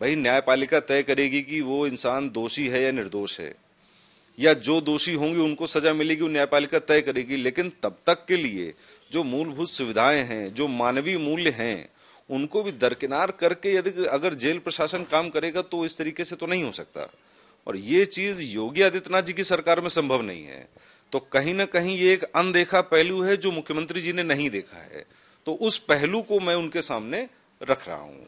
भाई न्यायपालिका तय करेगी कि वो इंसान दोषी है या निर्दोष है या जो दोषी होंगे उनको सजा मिलेगी वो न्यायपालिका तय करेगी लेकिन तब तक के लिए जो मूलभूत सुविधाएं हैं जो मानवीय मूल्य हैं उनको भी दरकिनार करके यदि अगर जेल प्रशासन काम करेगा तो इस तरीके से तो नहीं हो सकता और ये चीज योगी आदित्यनाथ जी की सरकार में संभव नहीं है तो कहीं ना कहीं ये एक अनदेखा पहलू है जो मुख्यमंत्री जी ने नहीं देखा है तो उस पहलू को मैं उनके सामने रख रहा हूँ